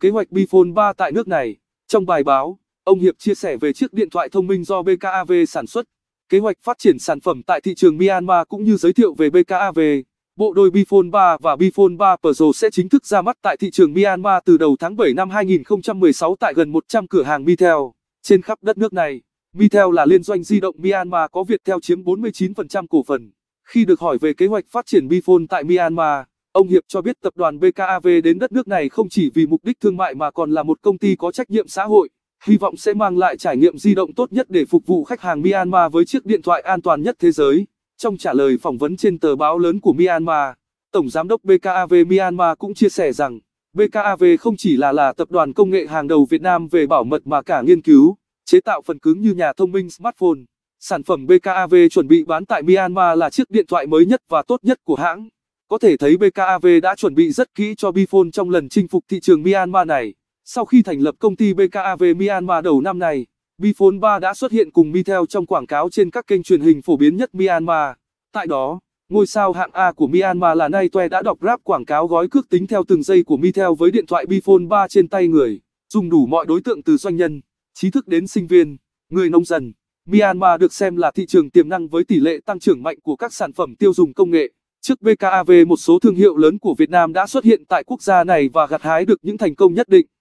kế hoạch Bphone 3 tại nước này. Trong bài báo, ông Hiệp chia sẻ về chiếc điện thoại thông minh do BKAV sản xuất, kế hoạch phát triển sản phẩm tại thị trường Myanmar cũng như giới thiệu về BKAV. Bộ đôi Bphone 3 và Bphone 3 Pro sẽ chính thức ra mắt tại thị trường Myanmar từ đầu tháng 7 năm 2016 tại gần 100 cửa hàng Mitel trên khắp đất nước này. Mitel là liên doanh di động Myanmar có Viettel chiếm 49% cổ phần. Khi được hỏi về kế hoạch phát triển Bphone tại Myanmar, Ông Hiệp cho biết tập đoàn BKAV đến đất nước này không chỉ vì mục đích thương mại mà còn là một công ty có trách nhiệm xã hội, hy vọng sẽ mang lại trải nghiệm di động tốt nhất để phục vụ khách hàng Myanmar với chiếc điện thoại an toàn nhất thế giới. Trong trả lời phỏng vấn trên tờ báo lớn của Myanmar, Tổng Giám đốc BKAV Myanmar cũng chia sẻ rằng, BKAV không chỉ là là tập đoàn công nghệ hàng đầu Việt Nam về bảo mật mà cả nghiên cứu, chế tạo phần cứng như nhà thông minh smartphone. Sản phẩm BKAV chuẩn bị bán tại Myanmar là chiếc điện thoại mới nhất và tốt nhất của hãng. Có thể thấy BKAV đã chuẩn bị rất kỹ cho Bifone trong lần chinh phục thị trường Myanmar này. Sau khi thành lập công ty BKAV Myanmar đầu năm nay, Bifone 3 đã xuất hiện cùng Mitel trong quảng cáo trên các kênh truyền hình phổ biến nhất Myanmar. Tại đó, ngôi sao hạng A của Myanmar là Nay Toe đã đọc ráp quảng cáo gói cước tính theo từng giây của Mitel với điện thoại Bifone 3 trên tay người, dùng đủ mọi đối tượng từ doanh nhân, trí thức đến sinh viên, người nông dân. Myanmar được xem là thị trường tiềm năng với tỷ lệ tăng trưởng mạnh của các sản phẩm tiêu dùng công nghệ trước BKAV một số thương hiệu lớn của Việt Nam đã xuất hiện tại quốc gia này và gặt hái được những thành công nhất định.